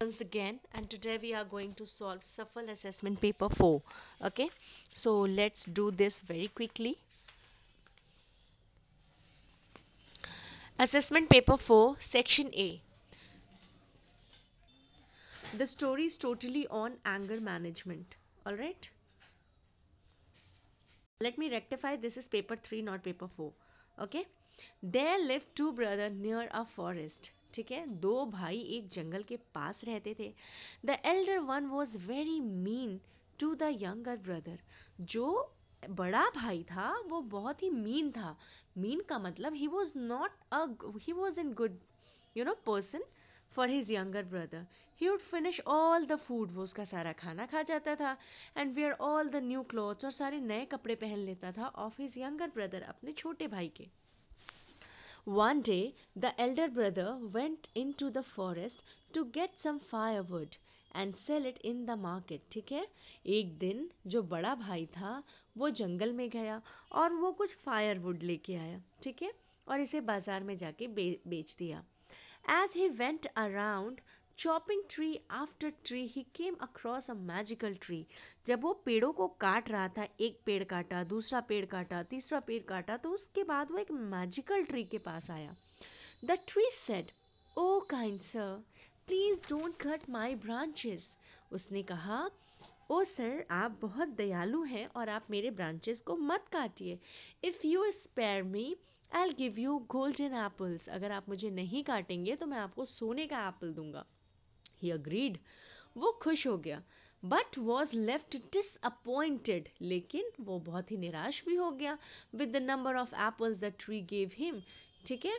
once again and today we are going to solve suffer assessment paper 4 okay so let's do this very quickly assessment paper 4 section a the story is totally on anger management all right let me rectify this is paper 3 not paper 4 okay there lived two brothers near a forest ठीक है दो भाई एक जंगल के पास रहते थे the elder one was very mean to the younger brother जो बड़ा भाई था वो बहुत ही मीन था मीन का मतलब ही was not a he was in good you know person for his younger brother he would finish all the food वो उसका सारा खाना खा जाता था and wear all the new clothes और सारे नए कपड़े पहन लेता था ऑफ हिज यंगर ब्रदर अपने छोटे भाई के One day the elder brother went into the forest to get some firewood and sell it in the market ठीक है एक दिन जो बड़ा भाई था वो जंगल में गया और वो कुछ फायरवुड लेके आया ठीक है और इसे बाजार में जाके बे, बेच दिया as he went around chopping tree after tree he came across a magical tree जब वो पेड़ों को काट रहा था एक पेड़ काटा दूसरा पेड़ काटा तीसरा पेड़ काटा तो उसके बाद वो एक मैजिकल ट्री के पास आया the tree said o kind sir please don't cut my branches उसने कहा ओ सर आप बहुत दयालु हैं और आप मेरे ब्रांचेस को मत काटिए if you spare me I give you golden apples अगर आप मुझे नहीं काटेंगे तो मैं आपको सोने का एप्पल दूंगा ही अग्रीड वो खुश हो गया बट वॉज लेफ्ट डिसअपॉइंटेड लेकिन वो बहुत ही निराश भी हो गया with the number of apples the tree gave him ठीक है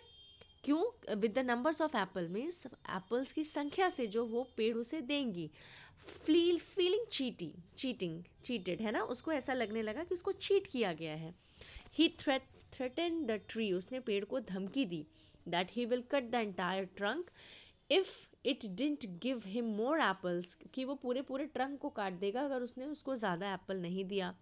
क्यों with the numbers of apple means apples की संख्या से जो वो पेड़ उसे देंगी फील फीलिंग चीटी चीटिंग चीटेड है ना उसको ऐसा लगने लगा कि उसको चीट किया गया है he threat threaten the tree उसने पेड़ को धमकी दी that he will cut the entire trunk if it didn't give him more apples कि वो पूरे पूरे ट्रंक को काट देगा अगर उसने उसको ज़्यादा एप्पल नहीं दिया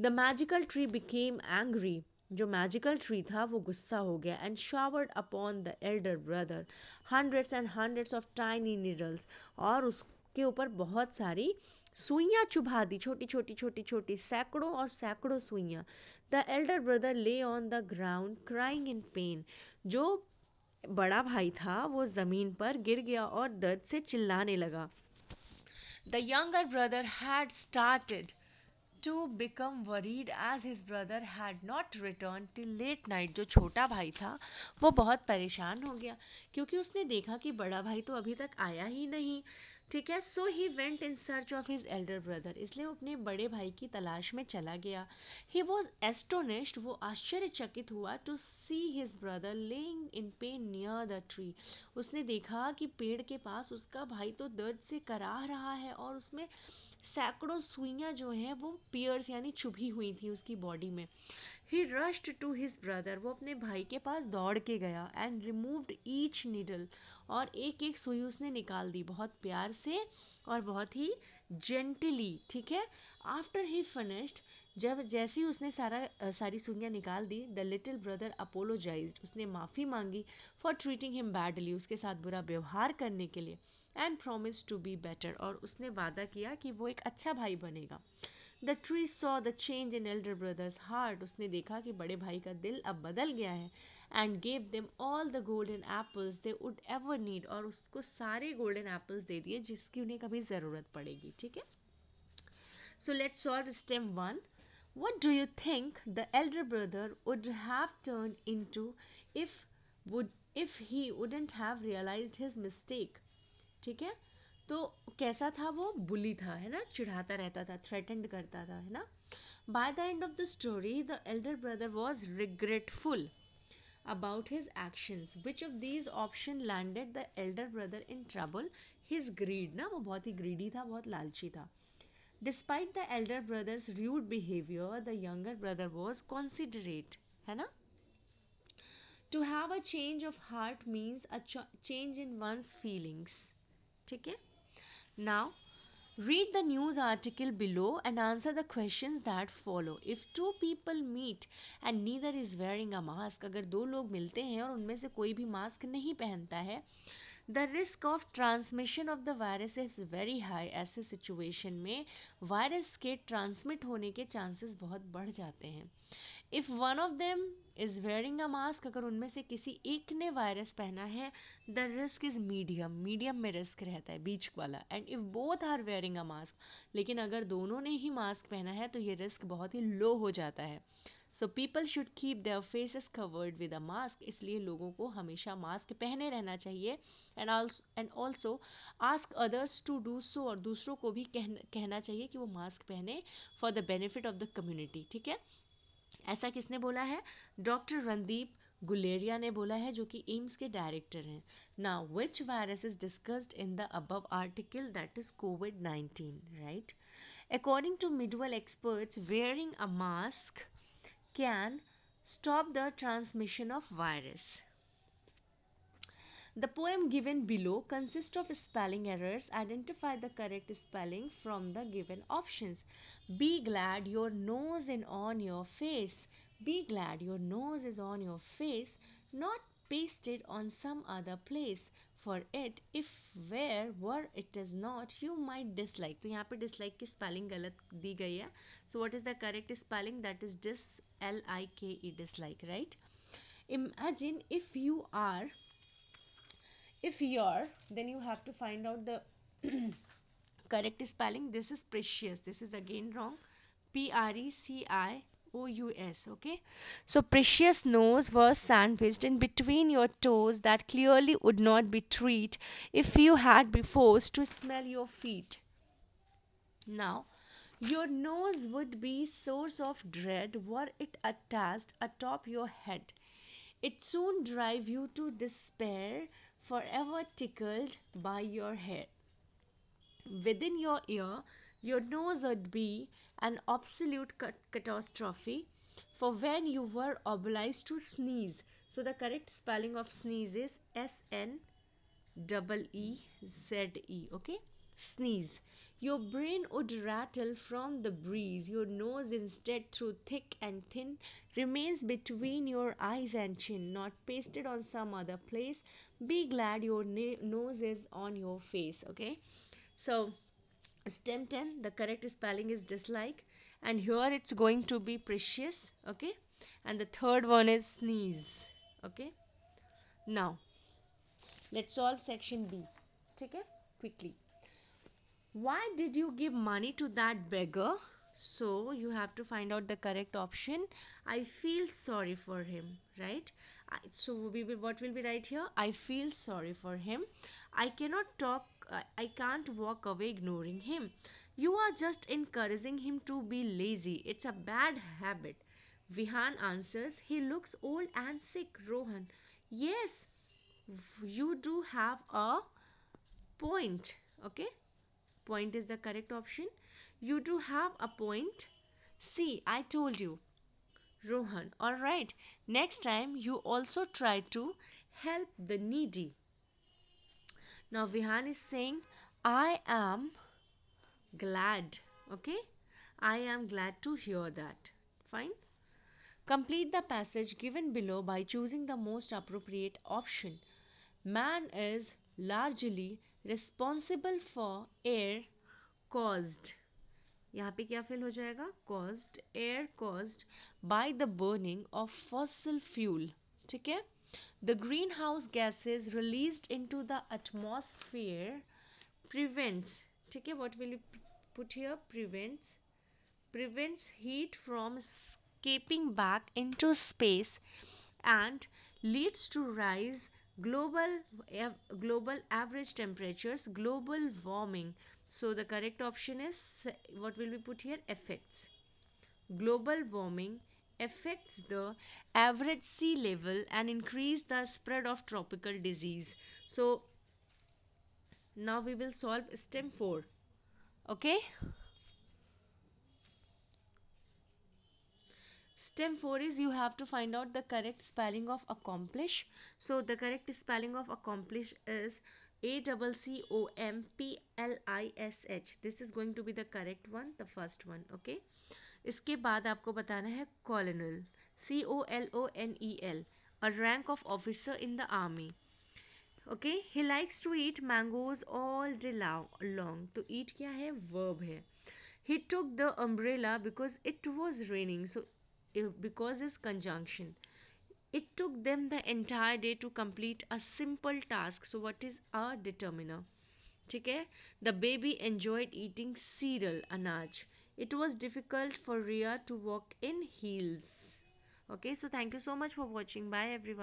the magical tree became angry जो मैजिकल ट्री था वो गुस्सा हो गया and showered upon the elder brother hundreds and hundreds of tiny needles और उसके ऊपर बहुत सारी सुइयां चुभा दी छोटी छोटी छोटी छोटी सैकड़ों और सैकड़ों सुइयां the elder brother lay on the ground crying in pain जो बड़ा भाई था वो ज़मीन पर गिर गया और दर्द से चिल्लाने लगा the younger brother had started to become worried as his brother had not return till late night जो छोटा भाई था वो बहुत परेशान हो गया क्योंकि उसने देखा कि बड़ा भाई तो अभी तक आया ही नहीं ठीक है so he went in search of his elder brother इसलिए वो अपने बड़े भाई की तलाश में चला गया ही वॉज एस्टोनिश्ड वो आश्चर्यचकित हुआ to see his brother lying in pain near the tree उसने देखा कि पेड़ के पास उसका भाई तो दर्द से कराह रहा है और उसमें सैकड़ों सुइयाँ जो हैं वो पियर्स यानी छुपी हुई थी उसकी बॉडी में he rushed to his brother वो अपने भाई के पास दौड़ के गया एंड रिमूव्ड ईच नीडल और एक एक सुई उसने निकाल दी बहुत प्यार से और बहुत ही जेंटली ठीक है आफ्टर ही फिनिश्ड जब जैसी उसने सारा सारी सुइयाँ निकाल दी द लिटिल ब्रदर अपोलोजाइज उसने माफ़ी मांगी फॉर ट्रीटिंग हिम बैडली उसके साथ बुरा व्यवहार करने के लिए and promise to be better और उसने वादा किया कि वो एक अच्छा भाई बनेगा the tree saw the change in elder brother's heart उसने देखा कि बड़े भाई का दिल अब बदल गया है and gave them all the golden apples they would ever need और उसको सारे गोल्डन एप्पल्स दे दिए जिसकी उन्हें कभी ज़रूरत पड़ेगी ठीक है so let solve stem one what do you think the elder brother would have turn into if would if he wouldn't have realise his mistake ठीक है तो कैसा था वो बुली था है ना चिढ़ाता रहता था थ्रेटेंड करता था है ना by the end of the story the elder brother was regretful about his actions which of these option landed the elder brother in trouble his greed ना वो बहुत ही ग्रीडी था बहुत लालची था despite the elder brother's rude behaviour the younger brother was considerate है ना to have a change of heart means a change in one's feelings ठीक है Now, read the news article below and answer the questions that follow. If two people meet and neither is wearing a mask, अगर दो लोग मिलते हैं और उनमें से कोई भी मास्क नहीं पहनता है the risk of transmission of the virus is very high ऐसे सिचुएशन में वायरस के ट्रांसमिट होने के चांसेस बहुत बढ़ जाते हैं if one of them is wearing a mask अगर उनमें से किसी एक ने वायरस पहना है the risk is medium medium में रिस्क रहता है बीच वाला and if both are wearing a mask लेकिन अगर दोनों ने ही मास्क पहना है तो ये रिस्क बहुत ही लो हो जाता है so people should keep their faces covered with a mask इसलिए लोगों को हमेशा मास्क पहने रहना चाहिए and and also ask others to do so और दूसरों को भी कहना चाहिए कि वो मास्क पहने for the benefit of the community ठीक है ऐसा किसने बोला है डॉक्टर रणदीप गुलेरिया ने बोला है जो कि एम्स के डायरेक्टर हैं ना which virus is discussed in the above article that is COVID nineteen right according to medical experts wearing a mask can stop the transmission of virus The poem given below consists of spelling errors. Identify the correct spelling from the given options. Be glad your nose is on your face. Be glad your nose is on your face, not pasted on some other place. For it, if where were it is not, you might dislike. So here, dislike spelling So what is the correct spelling? That is dis L I K E dislike, right? Imagine if you are if you're, then you have to find out the correct spelling this is precious this is again wrong p r e c i o u s okay so precious nose was sandwiched in between your toes that clearly would not be treat if you had been forced to smell your feet now your nose would be source of dread were it attached atop your head it soon drive you to despair forever tickled by your hair. Within your ear, your nose would be an absolute cat- catastrophe for when you were obliged to sneeze. So, the correct spelling of sneeze is S N double E Z E. Okay, sneeze. Your brain would rattle from the breeze, your nose instead through thick and thin remains between your eyes and chin, not pasted on some other place. Be glad your na- nose is on your face, okay? So, stem 10, the correct spelling is dislike, and here it's going to be precious, okay? And the third one is sneeze, okay? Now, let's solve section B, take quickly. Why did you give money to that beggar? So you have to find out the correct option. I feel sorry for him, right? So we will, what will be right here? I feel sorry for him. I cannot talk. I can't walk away ignoring him. You are just encouraging him to be lazy. It's a bad habit. Vihan answers. He looks old and sick. Rohan. Yes, you do have a point. Okay point is the correct option you do have a point see i told you rohan all right next time you also try to help the needy now vihan is saying i am glad okay i am glad to hear that fine complete the passage given below by choosing the most appropriate option man is largely responsible for air caused यहाँ पे क्या feel हो जाएगा caused air caused by the burning of fossil fuel ठीक है the greenhouse gases released into the atmosphere prevents ठीक है what will you put here prevents prevents heat from escaping back into space and leads to rise global global average temperatures global warming so the correct option is what will be put here effects. global warming affects the average sea level and increase the spread of tropical disease so now we will solve stem 4 okay Step 4 is you have to find out the correct spelling of accomplish. So the correct spelling of accomplish is A double C O M P L I S H. This is going to be the correct one, the first one. Okay. इसके बाद आपको बताना है colonel, C O L O N E L, a rank of officer in the army. Okay. He likes to eat mangoes all day long. तो eat क्या है verb है. He took the umbrella because it was raining. So because it's conjunction it took them the entire day to complete a simple task so what is a determiner okay the baby enjoyed eating cereal anaj it was difficult for ria to walk in heels okay so thank you so much for watching bye everyone